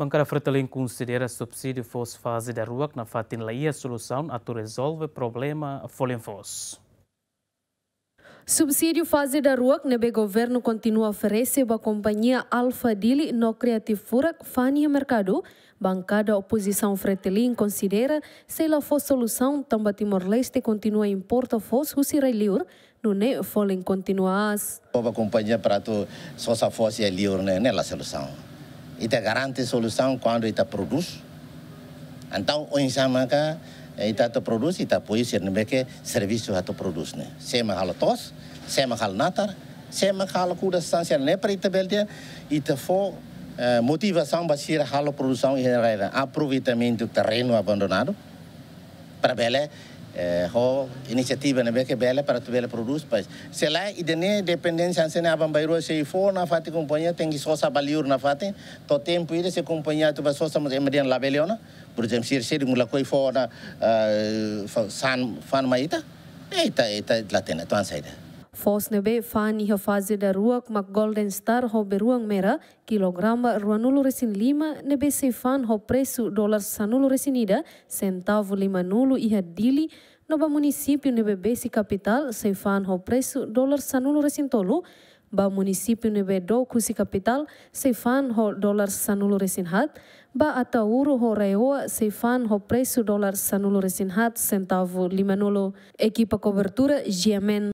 Bancada Fratelin considera subsídio fosse fase da rua que na fatin laia solução a tu resolve problema folhem fosse. Subsídio fase da rua que o governo continua a oferecer a companhia Alfa Dili no Creative Furac Fania Mercado. Bancada oposição Fretilin considera se ela for solução, Tamba Timor-Leste continua a importa fosse o Sireliur, não é folhem continuas. A companhia tu só se fosse a liur, né? Não é a solução. Ita garante solução quando ita produz. Então, o enxame ka é eh, ita to produz, ita pode ser no que serviço ato produz, né? Sema hal tos, sema hal natar, a hal kuda stansia né para ita e ita for eh, motivação para basira a produção e raiva, aproveitamento do terreno abandonado. Para bela ha eh, initiativen beke bela para tu bela produs pas sela idene dependência anse na aban bairro se for na fati companhia tem que só sabaliur na fati to tempo ire se companhia tu ba só sam emedian labeliona por exemplo se se ngula koi for na eh, san fan maita eita eita latena tu ansaida Fos nebe Fani da ruak mak Golden Star ho beruang merah kilogram ruanulu resin lima nebe se fan ho presu dolar sanulu resin ida sentavu lima nulu iha dili noba munisipiu nebe besi kapital se fan ho presu dolar sanulu resin tolu ba munisipiu nebe do kusi se fan ho dolar sanulu resin hat ba atauru ho reoa fan ho presu dolar sanulu resin hat sentavu lima nulu ekipa kobertura jiamen